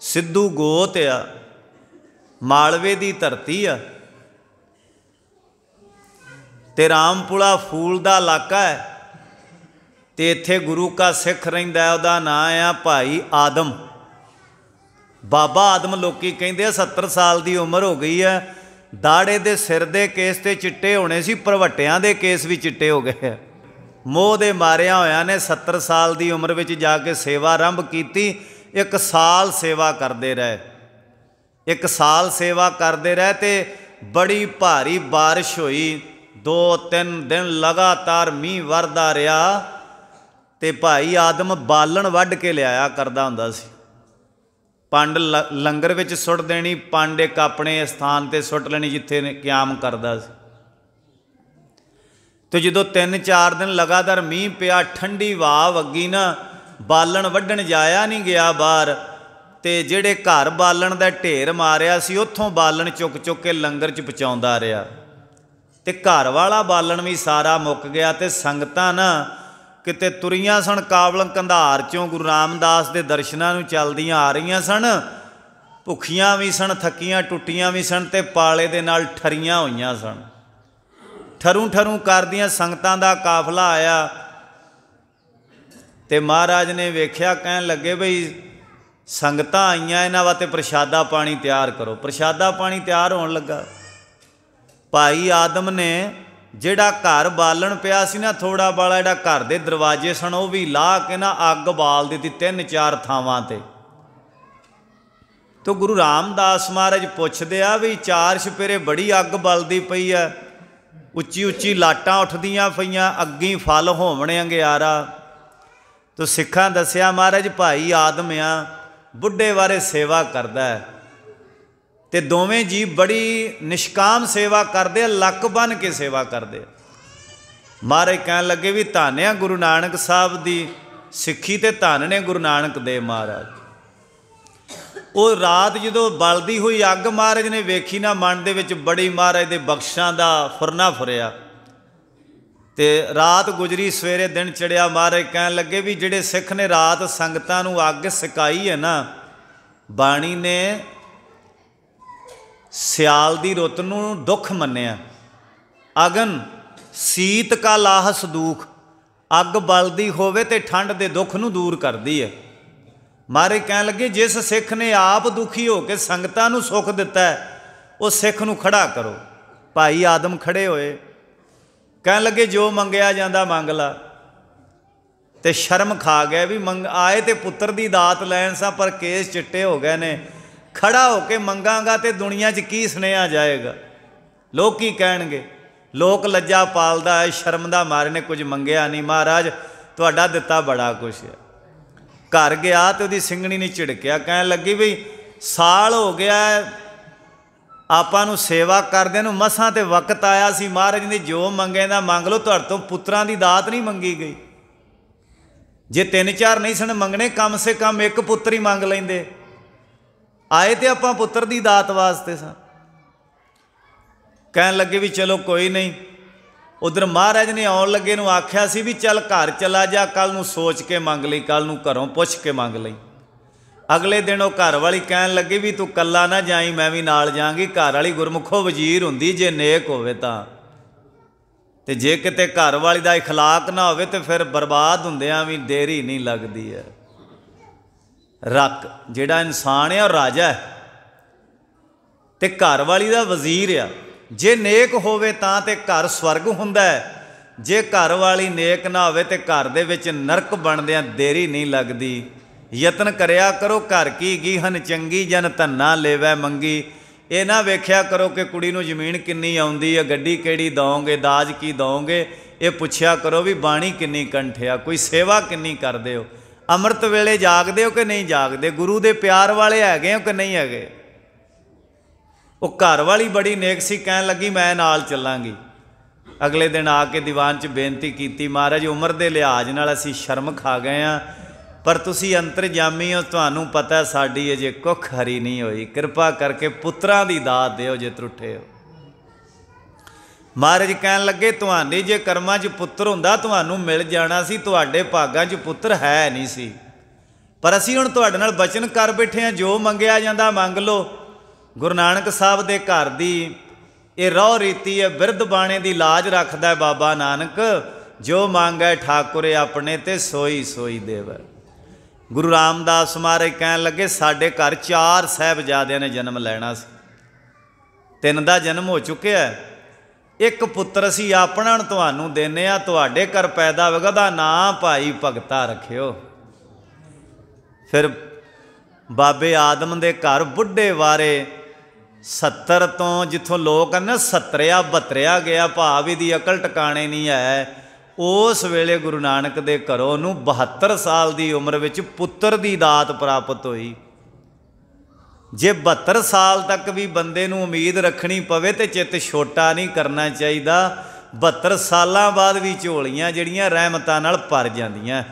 ਸਿੱਧੂ ਗੋਤ ਆ ਮਾਲਵੇ ਦੀ ਧਰਤੀ ਆ ਤੇ ਰਾਮਪੁਲਾ ਫੂਲ ਦਾ ਇਲਾਕਾ ਹੈ ਤੇ ਇੱਥੇ ਗੁਰੂ ਕਾ ਸਿੱਖ ਰਹਿੰਦਾ ਉਹਦਾ ਨਾਂ ਆ ਭਾਈ ਆਦਮ ਬਾਬਾ ਆਦਮ ਲੋਕੀ ਕਹਿੰਦੇ ਆ 70 ਸਾਲ ਦੀ ਉਮਰ ਹੋ ਗਈ ਆ ਦਾੜੇ ਦੇ ਸਿਰ ਦੇ ਕੇਸ ਤੇ ਚਿੱਟੇ ਹੋਣੇ ਸੀ ਪਰਵਟਿਆਂ ਦੇ ਕੇਸ ਵੀ ਚਿੱਟੇ ਹੋ ਗਏ ਮੋਹ ਦੇ ਮਾਰਿਆ ਹੋਇਆ ਨੇ 70 ਸਾਲ ਦੀ ਉਮਰ ਵਿੱਚ ਜਾ ਕੇ ਸੇਵਾ ਆਰੰਭ ਕੀਤੀ ਇੱਕ ਸਾਲ ਸੇਵਾ ਕਰਦੇ ਰਹੇ ਇੱਕ ਸਾਲ ਸੇਵਾ ਕਰਦੇ ਰਹੇ ਤੇ ਬੜੀ ਭਾਰੀ بارش ਹੋਈ 2-3 ਦਿਨ ਲਗਾਤਾਰ ਮੀਂਹ ਵਰਦਾ ਰਿਹਾ ਤੇ ਭਾਈ ਆਦਮ ਬਾਲਣ ਵੱਢ ਕੇ ਲਿਆਇਆ ਕਰਦਾ ਹੁੰਦਾ ਸੀ ਪੰਡ ਲੰਗਰ ਵਿੱਚ ਸੁੱਟ ਦੇਣੀ ਪੰਡ ਇੱਕ ਆਪਣੇ ਸਥਾਨ ਤੇ ਸੁੱਟ ਲੈਣੀ ਜਿੱਥੇ ਕਿਆਮ ਕਰਦਾ ਸੀ ਤੇ ਜਦੋਂ 3-4 ਦਿਨ ਲਗਾਤਾਰ ਮੀਂਹ ਪਿਆ ਠੰਡੀ ਵਾਹ ਵਗੀ ਨਾ ਬਾਲਣ ਵੱਢਣ ਜਾਇਆ ਨਹੀਂ ਗਿਆ ਬਾਹਰ ਤੇ ਜਿਹੜੇ ਘਰ ਬਾਲਣ ਦਾ ਢੇਰ ਮਾਰਿਆ ਸੀ ਉੱਥੋਂ ਬਾਲਣ ਚੁੱਕ ਚੁੱਕ ਕੇ ਲੰਗਰ 'ਚ ਪਹੁੰਚਾਉਂਦਾ ਰਿਹਾ ਤੇ ਘਰ ਵਾਲਾ ਬਾਲਣ ਵੀ ਸਾਰਾ ਮੁੱਕ ਗਿਆ ਤੇ ਸੰਗਤਾਂ ਨਾ ਕਿਤੇ ਤੁਰੀਆਂ ਸਣ ਕਾਬਲ ਕੰਧਾਰ ਚੋਂ ਗੁਰੂ ਰਾਮਦਾਸ ਦੇ ਦਰਸ਼ਨਾਂ ਨੂੰ ਚੱਲਦੀਆਂ ਆ ਰਹੀਆਂ ਸਣ ਭੁੱਖੀਆਂ ਵੀ ਸਣ ਥੱਕੀਆਂ ਟੁੱਟੀਆਂ ਵੀ ਸਣ ਤੇ ਪਾਲੇ ਦੇ ਨਾਲ ਠਰੀਆਂ ਹੋਈਆਂ ਸਣ ਠਰੂ ਠਰੂ ਕਰਦੀਆਂ ਸੰਗਤਾਂ ਦਾ ਕਾਫਲਾ ਆਇਆ ਤੇ ਮਹਾਰਾਜ ਨੇ ਵੇਖਿਆ ਕਹਿਣ ਲੱਗੇ ਬਈ ਸੰਗਤਾਂ ਆਈਆਂ ਇਹਨਾਂ ਵਾਸਤੇ ਪ੍ਰਸ਼ਾਦਾ ਪਾਣੀ ਤਿਆਰ ਕਰੋ ਪ੍ਰਸ਼ਾਦਾ ਪਾਣੀ ਤਿਆਰ ਹੋਣ ਲੱਗਾ ਭਾਈ ਆਦਮ ਨੇ ਜਿਹੜਾ ਘਰ ਬਾਲਣ ਪਿਆ ਸੀ ਨਾ ਥੋੜਾ ਬਾਲਾ ਜਿਹੜਾ ਘਰ ਦੇ ਦਰਵਾਜ਼ੇ ਸਨ ਉਹ ਵੀ ਲਾ ਕੇ ਨਾ ਅੱਗ ਬਾਲ ਦਿੱਤੀ ਤਿੰਨ ਚਾਰ ਥਾਵਾਂ ਤੇ ਤੋ ਗੁਰੂ ਰਾਮਦਾਸ ਮਹਾਰਾਜ ਪੁੱਛਦੇ ਆ ਵੀ ਚਾਰ ਛਪੇਰੇ ਬੜੀ ਅੱਗ ਬਲਦੀ ਪਈ ਆ ਉੱਚੀ ਉੱਚੀ ਲਾਟਾਂ ਉੱਠਦੀਆਂ ਪਈਆਂ ਅੱਗੀ ਫਲ ਹੋਵਣੇ ਅੰਗਿਆਰਾ ਤੋ ਸਿੱਖਾਂ ਦੱਸਿਆ ਮਹਾਰਾਜ ਭਾਈ ਆਦਮ ਆ ਬੁੱਢੇ ਬਾਰੇ ਸੇਵਾ ਕਰਦਾ ਹੈ ਤੇ ਦੋਵੇਂ ਜੀ ਬੜੀ ਨਿਸ਼ਕਾਮ ਸੇਵਾ ਕਰਦੇ ਆ ਲੱਕ ਬਨ ਕੇ ਸੇਵਾ ਕਰਦੇ ਆ ਮਹਾਰਾਜ ਕਹਿਣ ਲੱਗੇ ਵੀ ਧਾਨਿਆ ਗੁਰੂ ਨਾਨਕ ਸਾਹਿਬ ਦੀ ਸਿੱਖੀ ਤੇ ਧੰਨ ਨੇ ਗੁਰੂ ਨਾਨਕ ਦੇ ਮਹਾਰਾਜ ਉਹ ਰਾਤ ਜਦੋਂ ਬਲਦੀ ਹੋਈ ਅੱਗ ਮਹਾਰਾਜ ਨੇ ਵੇਖੀ ਨਾ ਮਨ ਦੇ ਵਿੱਚ ਬੜੀ ਮਹਾਰਾਜ ਦੇ ਬਖਸ਼ਾਂ ਦਾ ਫੁਰਨਾ ਫੁਰਿਆ ਤੇ ਰਾਤ ਗੁਜਰੀ ਸਵੇਰੇ ਦਿਨ ਚੜਿਆ ਮਾਰੇ ਕਹਿਣ ਲੱਗੇ ਵੀ ਜਿਹੜੇ ਸਿੱਖ ਨੇ ਰਾਤ ਸੰਗਤਾਂ ਨੂੰ ਅੱਗ ਸਿਕਾਈ ਹੈ ਨਾ ਬਾਣੀ ਨੇ ਸਿਆਲ ਦੀ ਰੁੱਤ ਨੂੰ ਦੁੱਖ ਮੰਨਿਆ ਅਗਨ ਸੀਤ ਕਾ ਲਾਹਸ ਦੂਖ ਅੱਗ ਬਲਦੀ ਹੋਵੇ ਤੇ ਠੰਡ ਦੇ ਦੁੱਖ ਨੂੰ ਦੂਰ ਕਰਦੀ ਹੈ ਮਾਰੇ ਕਹਿਣ ਲੱਗੇ ਜਿਸ ਸਿੱਖ ਨੇ ਆਪ ਦੁਖੀ ਹੋ ਕੇ ਸੰਗਤਾਂ ਨੂੰ ਸੁਖ ਦਿੱਤਾ ਉਹ ਸਿੱਖ ਨੂੰ ਖੜਾ ਕਰੋ ਭਾਈ ਆਦਮ ਖੜੇ ਹੋਏ ਕਹਿਣ ਲੱਗੇ ਜੋ ਮੰਗਿਆ ਜਾਂਦਾ ਮੰਗ ਲਾ ਤੇ ਸ਼ਰਮ ਖਾ ਗਿਆ ਵੀ ਮੰਗ ਆਏ ਤੇ ਪੁੱਤਰ ਦੀ ਦਾਤ ਲੈਣ ਸਾਂ ਪਰ ਕੇਸ ਚਿੱਟੇ ਹੋ ਗਏ ਨੇ ਖੜਾ ਹੋ ਕੇ ਮੰਗਾਂਗਾ ਤੇ ਦੁਨੀਆ 'ਚ ਕੀ ਸੁਨੇਹਾ ਜਾਏਗਾ ਲੋਕ ਕੀ ਕਹਿਣਗੇ ਲੋਕ ਲੱਜਾ ਪਾਲਦਾ ਹੈ ਸ਼ਰਮ ਦਾ ਮਾਰੇ ਨੇ ਕੁਝ ਮੰਗਿਆ ਨਹੀਂ ਮਹਾਰਾਜ ਤੁਹਾਡਾ ਦਿੱਤਾ ਬੜਾ ਕੁਛ ਹੈ ਘਰ ਗਿਆ ਤੇ ਉਹਦੀ ਸਿੰਘਣੀ ਨੇ ਝਿੜਕਿਆ ਕਹਿਣ ਲੱਗੀ ਵੀ ਸਾਲ ਹੋ ਗਿਆ ਆਪਾਂ ਨੂੰ ਸੇਵਾ ਕਰਦੇ ਨੂੰ ਮਸਾਂ ਤੇ ਵਕਤ ਆਇਆ ਸੀ ਮਹਾਰਾਜ ਨੇ ਜੋ ਮੰਗੇ ਦਾ ਮੰਗ ਲਓ ਤੁਹਾਡੇ ਤੋਂ ਪੁੱਤਰਾਂ ਦੀ ਦਾਤ ਨਹੀਂ ਮੰਗੀ ਗਈ ਜੇ ਤਿੰਨ ਚਾਰ ਨਹੀਂ ਸਣ ਮੰਗਣੇ ਕਮ ਸੇ ਕਮ ਇੱਕ ਪੁੱਤਰ ਹੀ ਮੰਗ ਲੈਂਦੇ ਆਏ ਤੇ ਆਪਾਂ ਪੁੱਤਰ ਦੀ ਦਾਤ ਵਾਸਤੇ ਸਾਂ ਕਹਿਣ ਲੱਗੇ ਵੀ ਚਲੋ ਕੋਈ ਨਹੀਂ ਉਧਰ ਮਹਾਰਾਜ ਨੇ ਆਉਣ ਲੱਗੇ ਨੂੰ ਆਖਿਆ ਸੀ ਵੀ ਚੱਲ ਘਰ ਚਲਾ ਜਾ ਕੱਲ ਨੂੰ ਸੋਚ ਕੇ ਮੰਗ ਲਈ ਕੱਲ ਨੂੰ ਘਰੋਂ ਪੁੱਛ ਕੇ ਮੰਗ ਲਈ ਅਗਲੇ ਦਿਨ ਉਹ ਘਰ ਵਾਲੀ ਕਹਿਣ ਲੱਗੀ ਵੀ ਤੂੰ ਕੱਲਾ ਨਾ ਜਾਈ ਮੈਂ ਵੀ ਨਾਲ ਜਾਾਂਗੀ ਘਰ ਵਾਲੀ ਗੁਰਮੁਖੋ ਵਜ਼ੀਰ ਹੁੰਦੀ ਜੇ ਨੇਕ ਹੋਵੇ ਤਾਂ ਤੇ ਜੇ ਕਿਤੇ ਘਰ ਵਾਲੀ ਦਾ اخلاق ਨਾ ਹੋਵੇ ਤੇ ਫਿਰ ਬਰਬਾਦ ਹੁੰਦਿਆਂ ਵੀ ਦੇਰੀ ਨਹੀਂ ਲੱਗਦੀ ਐ ਰੱਕ ਜਿਹੜਾ ਇਨਸਾਨ ਐ ਉਹ ਰਾਜਾ ਐ ਤੇ ਘਰ ਵਾਲੀ ਦਾ ਵਜ਼ੀਰ ਆ ਜੇ ਨੇਕ ਹੋਵੇ ਤਾਂ ਤੇ ਘਰ ਸਵਰਗ ਹੁੰਦਾ ਐ ਜੇ ਘਰ ਵਾਲੀ ਨੇਕ ਨਾ ਹੋਵੇ ਤੇ ਘਰ ਦੇ ਵਿੱਚ ਨਰਕ ਬਣਦਿਆਂ ਦੇਰੀ ਨਹੀਂ ਲੱਗਦੀ ਯਤਨ ਕਰਿਆ ਕਰੋ ਘਰ ਕੀ ਗੀਹਨ ਚੰਗੀ ਜਨ ਧੰਨਾ ਲੇਵੈ ਮੰਗੀ ਇਹ ਨਾ ਵੇਖਿਆ ਕਰੋ ਕਿ ਕੁੜੀ ਨੂੰ ਜ਼ਮੀਨ ਕਿੰਨੀ ਆਉਂਦੀ ਹੈ ਗੱਡੀ ਕਿਹੜੀ ਦੋਂਗੇ ਦਾਜ ਕੀ ਦੋਂਗੇ ਇਹ ਪੁੱਛਿਆ ਕਰੋ ਵੀ ਬਾਣੀ ਕਿੰਨੀ ਕੰਠਿਆ ਕੋਈ ਸੇਵਾ ਕਿੰਨੀ ਕਰਦੇ ਹੋ ਅੰਮ੍ਰਿਤ ਵੇਲੇ ਜਾਗਦੇ ਹੋ ਕਿ ਨਹੀਂ ਜਾਗਦੇ ਗੁਰੂ ਦੇ ਪਿਆਰ ਵਾਲੇ ਹੈਗੇ ਹੋ ਕਿ ਨਹੀਂ ਹੈਗੇ ਉਹ ਘਰ ਵਾਲੀ ਬੜੀ ਨੇਕ ਸੀ ਕਹਿਣ ਲੱਗੀ ਮੈਂ ਨਾਲ ਚੱਲਾਂਗੀ ਅਗਲੇ ਦਿਨ ਆ ਕੇ ਦੀਵਾਨ 'ਚ ਬੇਨਤੀ ਕੀਤੀ ਮਹਾਰਾਜ ਉਮਰ ਦੇ ਲਿਹਾਜ਼ ਨਾਲ ਅਸੀਂ ਸ਼ਰਮ ਖਾ ਗਏ ਆ ਪਰ ਤੁਸੀਂ ਅੰਤਰਜਾਮੀ ਹੋ ਤੁਹਾਨੂੰ ਪਤਾ ਸਾਡੀ ਅਜੇ ਕੁੱਖ ਹਰੀ ਨਹੀਂ ਹੋਈ ਕਿਰਪਾ ਕਰਕੇ ਪੁੱਤਰਾਂ ਦੀ ਦਾਤ ਦਿਓ ਜੇ ਤਰੁੱਠੇ ਹੋ ਮਹਾਰਾਜ ਕਹਿਣ ਲੱਗੇ ਤੁਹਾਡੇ ਜੇ ਕਰਮਾਂ 'ਚ ਪੁੱਤਰ ਹੁੰਦਾ ਤੁਹਾਨੂੰ ਮਿਲ ਜਾਣਾ ਸੀ ਤੁਹਾਡੇ ਭਾਗਾਂ 'ਚ ਪੁੱਤਰ ਹੈ ਨਹੀਂ ਸੀ ਪਰ ਅਸੀਂ ਹੁਣ ਤੁਹਾਡੇ ਨਾਲ ਬਚਨ ਕਰ ਬੈਠੇ ਹਾਂ ਜੋ ਮੰਗਿਆ ਜਾਂਦਾ ਮੰਗ ਲਓ ਗੁਰੂ ਨਾਨਕ ਸਾਹਿਬ ਦੇ ਘਰ ਦੀ ਇਹ ਰੌ ਰੀਤੀ ਹੈ ਬਿਰਧ ਬਾਣੇ ਦੀ ਲਾਜ ਰੱਖਦਾ ਬਾਬਾ ਨਾਨਕ ਜੋ ਮੰਗੈ ਠਾਕੁਰ ਆਪਣੇ ਤੇ ਸੋਈ ਸੋਈ ਦੇਵੇ ਗੁਰੂ ਰਾਮਦਾਸ ਮਾਰੇ ਕਹਿਣ ਲੱਗੇ ਸਾਡੇ ਘਰ ਚਾਰ ਸਹਿਬਜ਼ਾਦਿਆਂ ਨੇ ਜਨਮ ਲੈਣਾ ਸੀ ਤਿੰਨ ਦਾ ਜਨਮ ਹੋ ਚੁੱਕਿਆ ਇੱਕ ਪੁੱਤਰ ਸੀ ਆਪਣਾ ਤੁਹਾਨੂੰ ਦੇਨੇ ਆ ਤੁਹਾਡੇ ਘਰ ਪੈਦਾ ਹੋਵੇਗਾ ਦਾ ਨਾਂ ਭਾਈ ਭਗਤਾ ਰੱਖਿਓ ਫਿਰ ਬਾਬੇ ਆਦਮ ਦੇ ਘਰ ਬੁੱਢੇ ਵਾਰੇ 70 ਤੋਂ ਜਿੱਥੋਂ ਲੋਕ ਨੇ 70 ਆ ਗਿਆ ਭਾਵੇਂ ਦੀ ਅਕਲ ਟਿਕਾਣੇ ਨਹੀਂ ਹੈ ਉਸ ਵੇਲੇ ਗੁਰੂ ਨਾਨਕ ਦੇ ਘਰੋਂ ਨੂੰ 72 ਸਾਲ ਦੀ ਉਮਰ ਵਿੱਚ ਪੁੱਤਰ ਦੀ ਦਾਤ ਪ੍ਰਾਪਤ ਹੋਈ ਜੇ 72 ਸਾਲ ਤੱਕ ਵੀ ਬੰਦੇ ਨੂੰ ਉਮੀਦ ਰੱਖਣੀ ਪਵੇ ਤੇ ਚਿੱਤ ਛੋਟਾ ਨਹੀਂ ਕਰਨਾ ਚਾਹੀਦਾ 72 ਸਾਲਾਂ ਬਾਅਦ ਵੀ ਝੋਲੀਆਂ ਜਿਹੜੀਆਂ ਰਹਿਮਤਾਂ ਨਾਲ ਭਰ ਜਾਂਦੀਆਂ